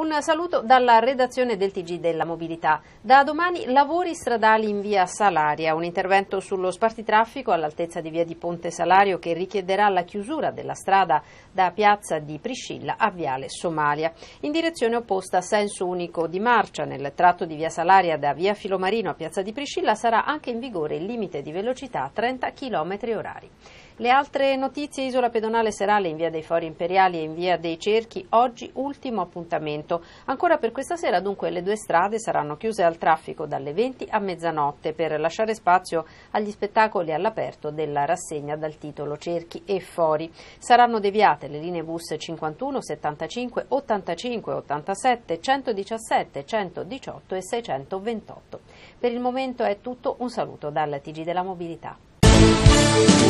Un saluto dalla redazione del TG della Mobilità. Da domani lavori stradali in via Salaria, un intervento sullo spartitraffico all'altezza di via di Ponte Salario che richiederà la chiusura della strada da piazza di Priscilla a viale Somalia, in direzione opposta a senso unico di marcia. Nel tratto di via Salaria da via Filomarino a piazza di Priscilla sarà anche in vigore il limite di velocità a 30 km orari. Le altre notizie, Isola Pedonale Serale in via dei Fori Imperiali e in via dei Cerchi, oggi ultimo appuntamento. Ancora per questa sera dunque le due strade saranno chiuse al traffico dalle 20 a mezzanotte per lasciare spazio agli spettacoli all'aperto della rassegna dal titolo Cerchi e Fori. Saranno deviate le linee bus 51, 75, 85, 87, 117, 118 e 628. Per il momento è tutto, un saluto dal TG della Mobilità.